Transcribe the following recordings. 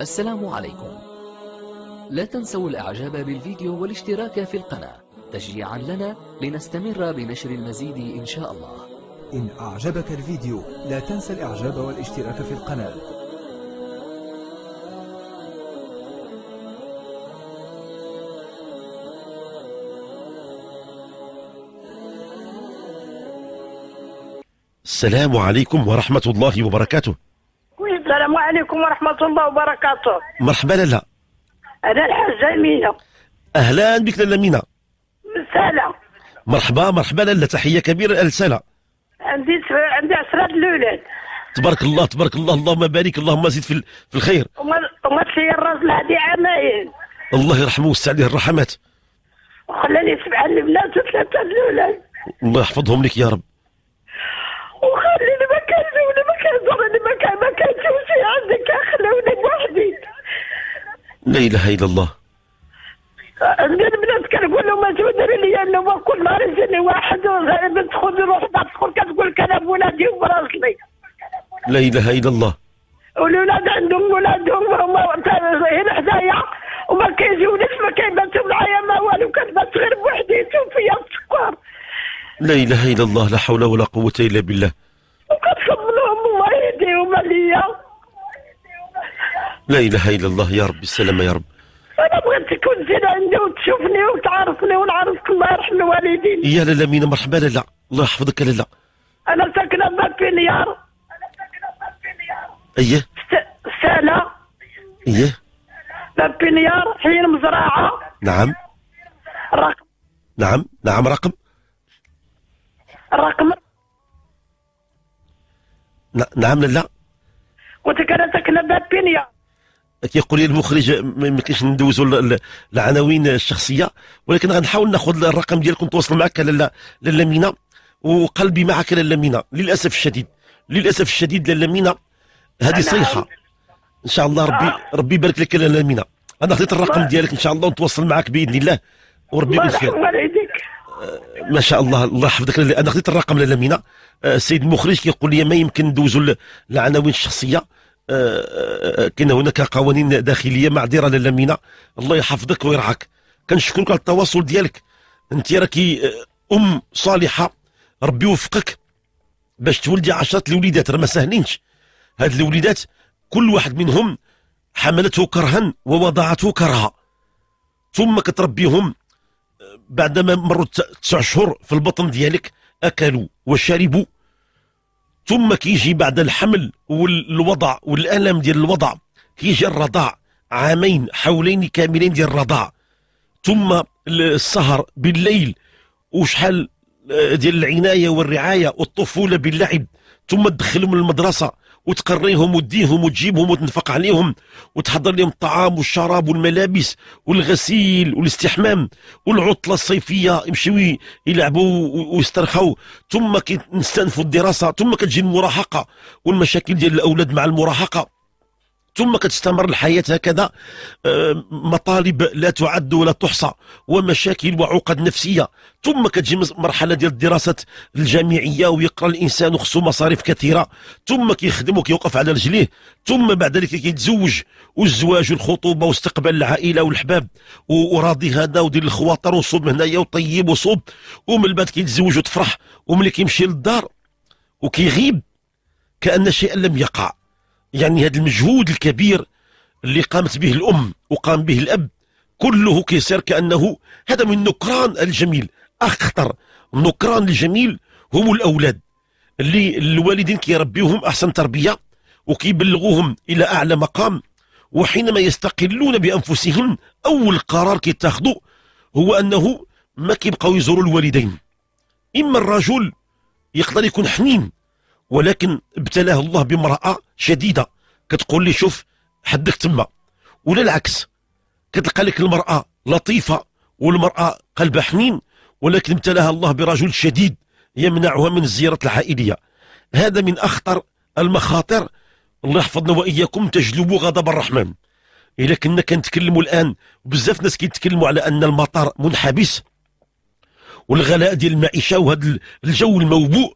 السلام عليكم لا تنسوا الاعجاب بالفيديو والاشتراك في القناة تشجيعا لنا لنستمر بنشر المزيد ان شاء الله إن أعجبك الفيديو لا تنسى الإعجاب والاشتراك في القناة السلام عليكم ورحمة الله وبركاته السلام عليكم ورحمه الله وبركاته مرحبا لالا انا الحاجه أمينة اهلا بك لالا أمينة سلام مرحبا مرحبا لالا تحيه كبيره لسلام عندي عندي عشرة الاولاد تبارك الله تبارك الله اللهم بارك اللهم زيد في في الخير ومات لي الراجل هادي عامين الله يرحمه ويوسع عليه الرحمات وخلاني سبعه البنات وثلاثه الاولاد الله يحفظهم لك يا رب وخلي كان ما كان ما كان شي بوحدي لا اله الا الله من البنات كنقول لهم انتم داروا لي انا كل نهار يجيني واحد تدخل يروح بعد السكور كتقول لك انا بولادي وبراجلي لا اله الا الله والولاد عندهم ولادهم هما هنا حدايا وما كيجونيش ما كيباتوا معايا ما والو كتبات غير بوحدي فيا السكر لا اله الا الله لا حول ولا قوه الا بالله وكتصب يوم ليا لا اله الا الله يا ربي السلامه يا رب انا بغيت تكون زين عندي وتشوفني وتعرفني ونعرفك الله يرحم الوالدين يا لالا مينا مرحبا لالا الله يحفظك يا لاله انا ساكنه بابينيار انا ساكنه بابينيار اييه سالا اييه بابينيار حين مزرعه نعم رقم نعم نعم رقم رقم نعم لا قلت لك انا ساكنه بينيا كيقول لي المخرج ما يمكنش ندوزوا العناوين الشخصيه ولكن غنحاول ناخذ الرقم ديالكم نتواصل معك لالا لالا مينا وقلبي معك لالا مينا للاسف الشديد للاسف الشديد لالا مينا هذه صيحه ان شاء الله ربي آه. ربي يبارك لك لالا مينا انا خديت الرقم ديالك ان شاء الله ونتواصل معك باذن الله وربي يكون خير ما شاء الله الله يحفظك انا خديت الرقم لاله مينا آه، السيد المخرج كيقول لي ما يمكن ندوزوا العناوين الشخصيه آه، آه، كاين هناك قوانين داخليه معذره لاله مينا الله يحفظك ويرعاك كنشكرك على التواصل ديالك انت راكي ام صالحه ربي يوفقك باش تولدي عشرات الوليدات راه ما ساهلينش هاد الوليدات كل واحد منهم حملته كرها ووضعته كرها ثم كتربيهم بعدما مروا تسع شهور في البطن ديالك اكلوا وشربوا ثم كيجي بعد الحمل والوضع والالم ديال الوضع كيجي الرضاع عامين حولين كاملين ديال الرضاع ثم السهر بالليل وشحال آه، ديال العنايه والرعايه والطفوله باللعب ثم تدخلهم للمدرسه وتقريهم وديهم وتجيبهم وتنفق عليهم وتحضر لهم الطعام والشراب والملابس والغسيل والاستحمام والعطلة الصيفية يمشيو يلعبوا ويسترخوا ثم كنستنفوا الدراسة ثم كتجي المراهقة والمشاكل ديال الأولاد مع المراهقة ثم كتستمر الحياة هكذا آه، مطالب لا تعد ولا تحصى ومشاكل وعقد نفسية ثم كتجي مرحلة ديال الدراسة الجامعية ويقرأ الإنسان وخصو مصاريف كثيرة ثم كيخدم وكيوقف على رجليه ثم بعد ذلك كيتزوج والزواج والخطوبة واستقبال العائلة والحباب وراضي هذا ودير الخواطر وصوب هنايا وطيب وصوب ومن بعد كيتزوج وتفرح وملي كيمشي للدار وكيغيب كأن شيئا لم يقع يعني هذا المجهود الكبير اللي قامت به الأم وقام به الأب كله كيصير كأنه هذا من نكران الجميل أخطر نكران الجميل هم الأولاد اللي الوالدين كيربيوهم أحسن تربية وكيبلغوهم إلى أعلى مقام وحينما يستقلون بأنفسهم أول قرار كيتاخذوا هو أنه ما كيبقاو يزوروا الوالدين إما الرجل يقدر يكون حنين ولكن ابتلاه الله بامرأة شديدة كتقول لي شوف حدك تما ولا العكس كتلقى لك المرأة لطيفة والمرأة قلبها حنين ولكن ابتلاها الله برجل شديد يمنعها من الزيارة العائلية هذا من أخطر المخاطر الله يحفظنا وإياكم تجلب غضب الرحمن إلا كنا كنتكلموا الآن بزاف ناس كيتكلموا على أن المطار منحبس والغلاء ديال المعيشة وهذا الجو الموبوء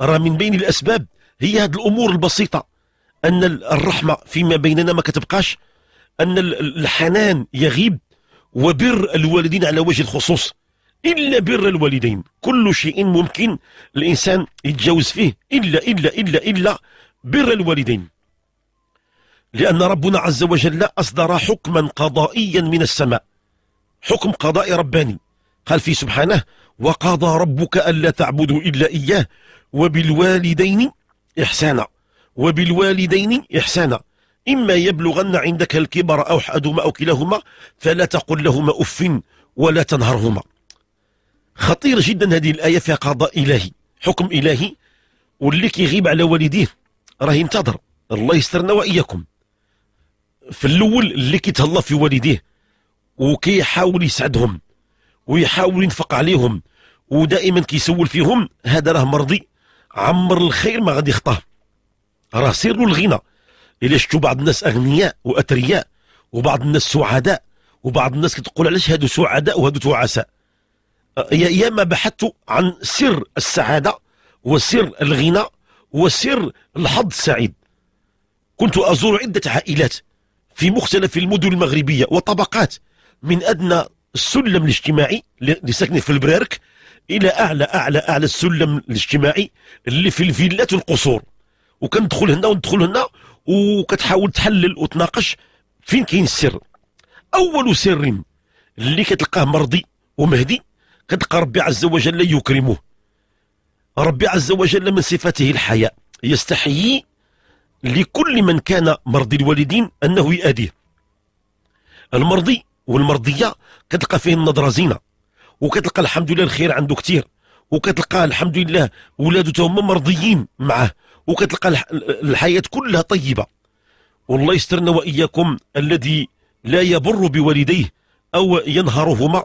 راه من بين الأسباب هي هذه الأمور البسيطة أن الرحمة فيما بيننا ما كتبقاش أن الحنان يغيب وبر الوالدين على وجه الخصوص إلا بر الوالدين كل شيء ممكن الإنسان يتجاوز فيه إلا إلا إلا إلا بر الوالدين لأن ربنا عز وجل أصدر حكما قضائيا من السماء حكم قضائي رباني قال فيه سبحانه وقضى ربك ألا تعبدوا إلا إياه وبالوالدين إحسانا وبالوالدين إحسانا إما يبلغن عندك الكبر أو أحدهما أو كلاهما فلا تقل لهما أف ولا تنهرهما خطير جدا هذه الآية فيها قضاء إلهي حكم إلهي واللي كيغيب على والديه راه ينتظر الله يسترنا وإياكم في الأول اللي كيتهلا في والديه وكيحاول يسعدهم ويحاول ينفق عليهم ودائما كيسول فيهم هذا راه مرضي عمر الخير ما غادي يخطاه راه سر الغنى الا شفتوا بعض الناس اغنياء واثرياء وبعض الناس سعداء وبعض الناس كتقول علاش هادو سعداء وهادو تعساء يا ما بحثت عن سر السعاده وسر الغنى وسر الحظ السعيد كنت ازور عده عائلات في مختلف المدن المغربيه وطبقات من ادنى السلم الاجتماعي اللي ساكنين في البرارك الى اعلى اعلى اعلى السلم الاجتماعي اللي في الفيلات والقصور وكندخل هنا وندخل هنا وكتحاول تحلل وتناقش فين كاين السر اول سر اللي كتلقاه مرضي ومهدي كتلقى ربي عز وجل يكرمه ربي عز وجل من صفاته الحياء يستحيي لكل من كان مرضي الوالدين انه يؤديه المرضي والمرضيه كتلقى فيه النظره زينه وكتلقى الحمد لله الخير عنده كثير وكتلقى الحمد لله ولادو تا هما مرضيين معه وكتلقى الحياه كلها طيبه والله يسترنا واياكم الذي لا يبر بوالديه او ينهرهما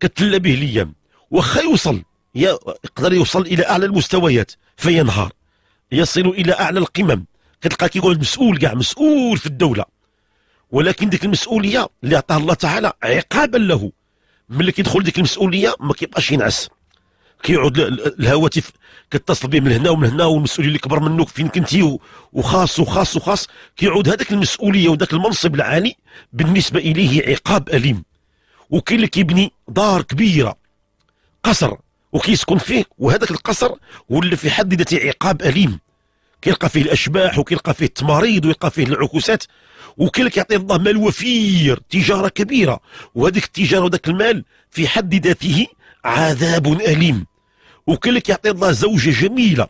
كتلا به الايام واخا يوصل يقدر يوصل الى اعلى المستويات فينهار يصل الى اعلى القمم كتلقى كيقول مسؤول كاع مسؤول في الدوله ولكن ديك المسؤوليه اللي عطاها الله تعالى عقابا له ملي كيدخل ديك المسؤوليه ما كيبقاش ينعس كيعود الهواتف كتصل به من هنا ومن هنا والمسؤوليه اللي كبر منك فين كنتي وخاص وخاص وخاص كيعود هذاك المسؤوليه وذاك المنصب العالي بالنسبه اليه عقاب اليم وكاين اللي كيبني دار كبيره قصر وكيسكن فيه وهذاك القصر هو اللي في حد ذاته عقاب اليم كيلقى فيه الاشباح وكيلقى فيه التماريض ويلقى فيه العكوسات وكل كيعطي الله مال وفير تجاره كبيره وهذيك التجاره وذاك المال في حد ذاته عذاب اليم وكل كيعطي الله زوجه جميله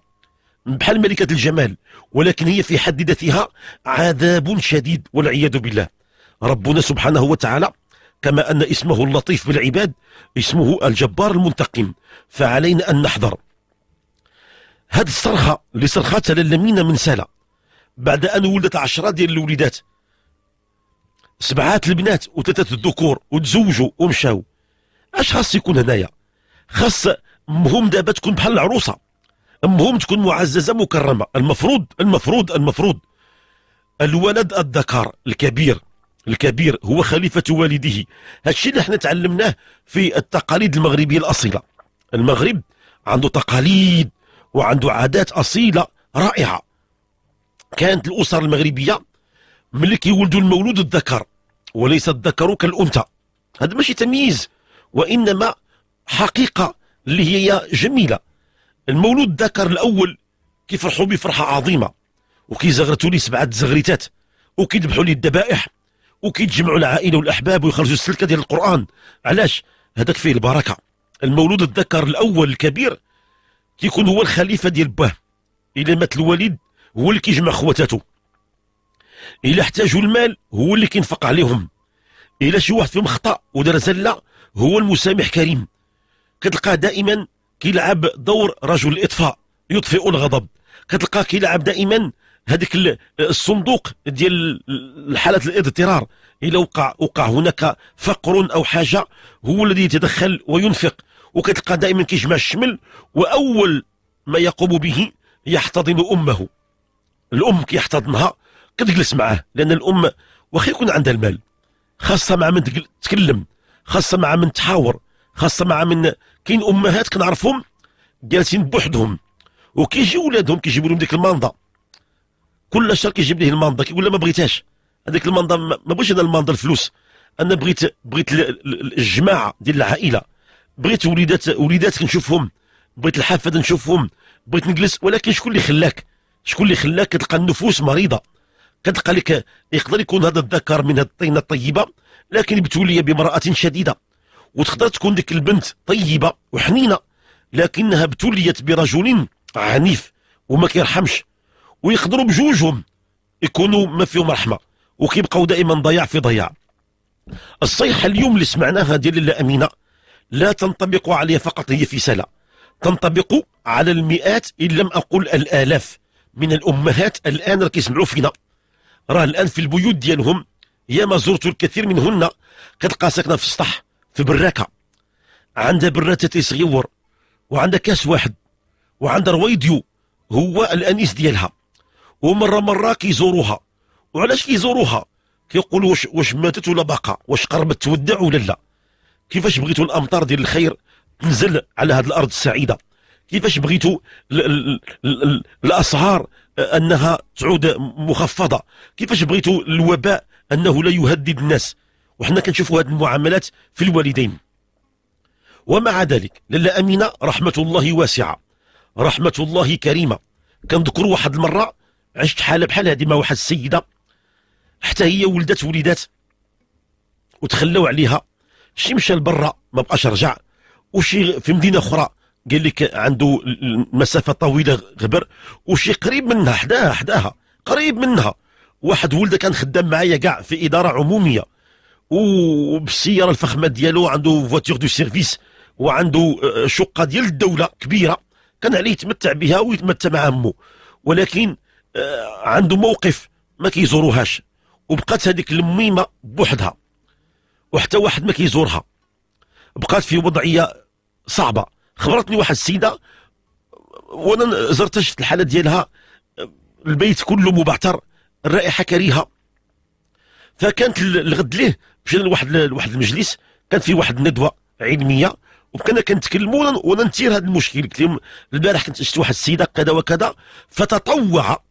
بحال ملكه الجمال ولكن هي في حد ذاتها عذاب شديد والعياذ بالله ربنا سبحانه وتعالى كما ان اسمه اللطيف بالعباد اسمه الجبار المنتقم فعلينا ان نحذر هاد الصرخه اللي على للمينا من سالا بعد ان ولدت عشرة ديال الوليدات سبعات البنات وثلاثه الذكور وتزوجوا ومشاو اش خاص يكون هنايا خاص امهم دابا تكون بحال العروسه امهم تكون معززه مكرمه المفروض المفروض المفروض الولد الذكر الكبير الكبير هو خليفه والده هادشي اللي احنا تعلمناه في التقاليد المغربيه الاصيله المغرب عنده تقاليد وعنده عادات أصيلة رائعة كانت الأسر المغربية ملي كيولدوا المولود الذكر وليس الذكر كالأنثى هذا ماشي تمييز وإنما حقيقة اللي هي جميلة المولود الذكر الأول كيفرحوا بفرحه فرحة عظيمة وكيزغرتوا لي سبعة زغريتات وكيذبحوا لي الذبائح وكيتجمعوا العائله والاحباب ويخرجوا السلكه ديال القران علاش هذاك فيه البركه المولود الذكر الاول الكبير كيكون هو الخليفه ديال باه الا مات الوالد هو اللي كيجمع خواتاتو الا احتاجوا المال هو اللي كينفق عليهم الا شي واحد فيهم خطا ودار زله هو المسامح كريم كتلقاه دائما كيلعب دور رجل الاطفاء يطفئ الغضب كتلقاه كيلعب دائما هذيك الصندوق ديال حالات الاضطرار الا وقع وقع هناك فقر او حاجه هو الذي يتدخل وينفق وكتلقى دائما كيجمع الشمل واول ما يقوم به يحتضن امه الام كيحتضنها كتجلس معاه لان الام واخا يكون عندها المال خاصه مع من تكلم خاصه مع من تحاور خاصه مع من كاين امهات كنعرفهم جالسين بوحدهم وكيجي ولادهم كيجيبوا لهم ديك المانضه كل شهر كيجيب ليه المانضه كيقول له ما بغيتهاش هذيك المانضه ما بغيتش انا المانضه الفلوس انا بغيت بغيت الجماعه ديال العائله بغيت وليدات وليداتك نشوفهم بغيت الحفاد نشوفهم بغيت نجلس ولكن شكون اللي خلاك شكون اللي خلاك كتلقى النفوس مريضه كتلقى لك يقدر يكون هذا الذكر من هذه الطينه الطيبه لكن ابتلي بامراه شديده وتقدر تكون ديك البنت طيبه وحنينه لكنها ابتليت برجل عنيف وما كيرحمش ويقدروا بجوجهم يكونوا ما فيهم رحمه وكيبقاو دائما ضياع في ضياع الصيحه اليوم اللي سمعناها ديال الامينه امينه لا تنطبق عليه فقط هي في سلا تنطبق على المئات إن لم أقل الآلاف من الأمهات الآن راه كيسمعوا فينا راه الآن في البيوت ديالهم ياما زرت الكثير منهن كتلقى ساكنة في السطح في براكة عندها براتة تيصغيور وعندها كاس واحد وعندها رويديو هو الأنيس ديالها ومرة مرة كيزوروها وعلاش كيزوروها كيقولوا واش واش ماتت ولا باقا واش قربت تودع ولا لا كيفاش بغيتوا الامطار ديال الخير تنزل على هذه الارض السعيده كيفاش بغيتوا الاسعار انها تعود مخفضه كيفاش بغيتوا الوباء انه لا يهدد الناس وحنا كنشوفوا هذه المعاملات في الوالدين ومع ذلك لاله امينه رحمه الله واسعه رحمه الله كريمه كنذكر واحد المره عشت حاله بحال هذه مع واحد السيده حتى هي ولدت وليدات وتخلوا عليها شي مشى لبرا ما بقاش رجع وشي في مدينه اخرى قال لك عنده مسافه طويله غبر وشي قريب منها حداها حداها قريب منها واحد ولده كان خدام معايا كاع في اداره عموميه وبالسياره الفخمه ديالو عنده فواتور دو سيرفيس وعنده آه، شقه ديال الدوله كبيره كان عليه يتمتع بها ويتمتع مع امه ولكن آه، عنده موقف ما كيزوروهاش وبقات هذيك الميمه بوحدها وحتى واحد ما كيزورها بقات في وضعيه صعبه خبرتني واحد السيده وانا زرتها شفت الحاله ديالها البيت كله مبعتر الرائحه كريهه فكانت الغد ليه مشينا لواحد لواحد المجلس كان فيه واحد الندوه علميه وكنا كنتكلموا وانا نثير هذا المشكل قلت لهم البارح كنت شفت واحد السيده كذا وكذا فتطوع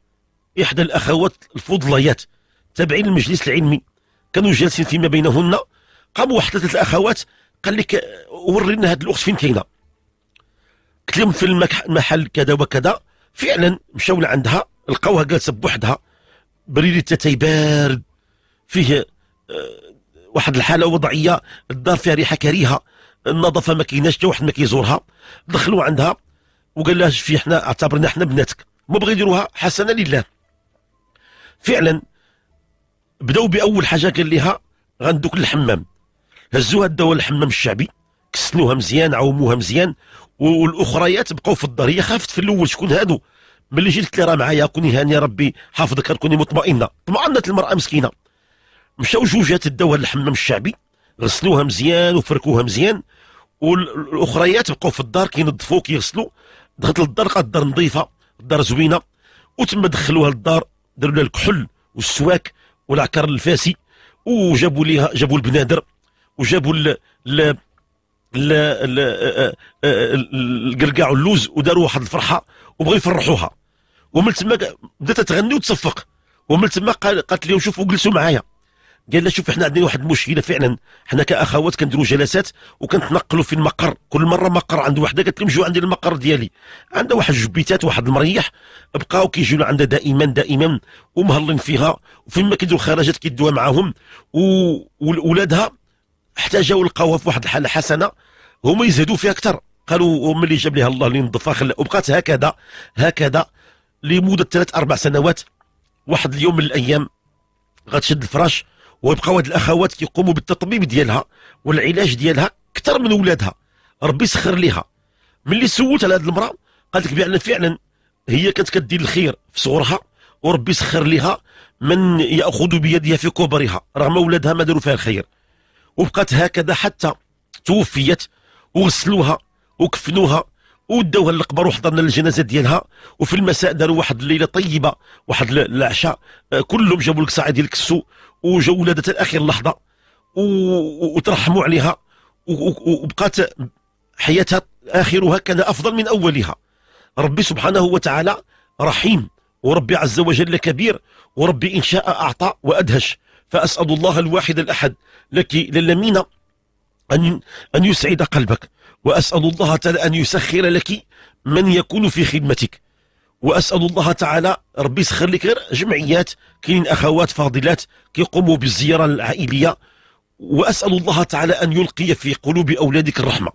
احدى الاخوات الفضليات تابعين المجلس العلمي كانوا جالسين فيما بينهن قام واحد ثلاثه الاخوات قال لك ورينا هاد الاخت فين كاينه قلت لهم في المحل كذا وكذا فعلا مشاو لعندها لقاوها جالسه بوحدها تاتاي بارد فيه آه، واحد الحاله وضعيه الدار فيها ريحه كريهه النظافه ما كايناش حتى واحد ما كيزورها دخلوا عندها وقال لها في حنا اعتبرنا حنا بناتك ما بغى يديروها حسنا لله فعلا بداو باول حاجه قال لها غندوك للحمام هزوها داو الحمام الشعبي كسلوها مزيان عوموها مزيان والاخريات بقاو في الدار هي خافت في الاول شكون هادو ملي جيت قلت لي راه معايا كوني هاني ربي حافظك كوني مطمئنه طمأنت المراه مسكينه مشاو جوجات داو الحمام الشعبي غسلوها مزيان وفركوها مزيان والاخريات بقاو في الدار كينظفوا كيغسلوا دخلت للدار لقات الدار نظيفه الدار زوينه وتما دخلوها للدار داروا لها الكحل والسواك والعكر الفاسي وجابوا ليها جابوا البنادر وجابوا ال ال ال القرقاع واللوز وداروا واحد الفرحه وبغوا يفرحوها ومن تما بدات تغني وتصفق ومن تما قالت لي شوفوا جلسوا معايا قال لها شوف احنا عندنا واحد المشكله فعلا احنا كاخوات كنديروا جلسات وكنتنقلوا في المقر كل مره مقر عند وحده قالت لهم جوا عندي المقر ديالي عندها واحد جبيتات واحد المريح بقاو كيجيو عندها دائما دائما ومهلين فيها وفين ما كيديروا خرجات كيدوها معاهم وولادها احتاجوا لقاوها في واحد الحاله حسنه هما يزهدوا فيها اكثر قالوا ملي جاب ليها الله اللي نظفها خلا وبقات هكذا هكذا لمده ثلاث اربع سنوات واحد اليوم من الايام غتشد الفراش ويبقاو هاد الاخوات كيقوموا بالتطبيب ديالها والعلاج ديالها اكثر من ولادها ربي سخر ليها ملي سولت على هاد المراه قالت لك بان فعلا هي كانت كدير الخير في صغرها وربي سخر ليها من ياخذ بيدها في كبرها رغم ولادها ما داروا فيها الخير وبقات هكذا حتى توفيت وغسلوها وكفنوها وداوها للقبر وحضرنا الجنازه ديالها وفي المساء داروا واحد الليله طيبه واحد العشاء آه، كلهم جابوا لك ساعه ديال الكسو وجاو ولادتها لاخر لحظه وترحموا عليها وبقات حياتها اخرها كان افضل من اولها ربي سبحانه وتعالى رحيم وربي عز وجل كبير وربي ان شاء اعطى وادهش فأسأل الله الواحد الأحد لك للمين أن أن يسعد قلبك وأسأل الله تعالى أن يسخر لك من يكون في خدمتك وأسأل الله تعالى ربي يسخر لك غير جمعيات كاين أخوات فاضلات كيقوموا بالزيارة العائلية وأسأل الله تعالى أن يلقي في قلوب أولادك الرحمة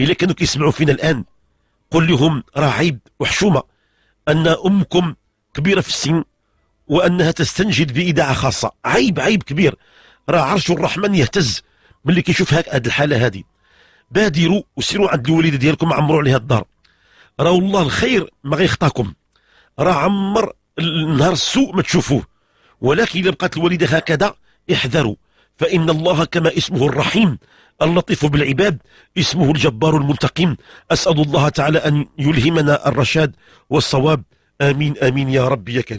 إذا كانوا كيسمعوا فينا الآن قل لهم راه عيب وحشومة أن أمكم كبيرة في السن وانها تستنجد باذاعه خاصه عيب عيب كبير راه عرش الرحمن يهتز ملي كيشوف هاد الحاله هذه بادروا وسيروا عند الوالده ديالكم عمروا عليها الدار راه والله الخير ما غيخطاكم راه عمر النهار السوء ما تشوفوه ولكن اذا بقات الوالده هكذا احذروا فان الله كما اسمه الرحيم اللطيف بالعباد اسمه الجبار المنتقم اسال الله تعالى ان يلهمنا الرشاد والصواب امين امين يا رب يا كريم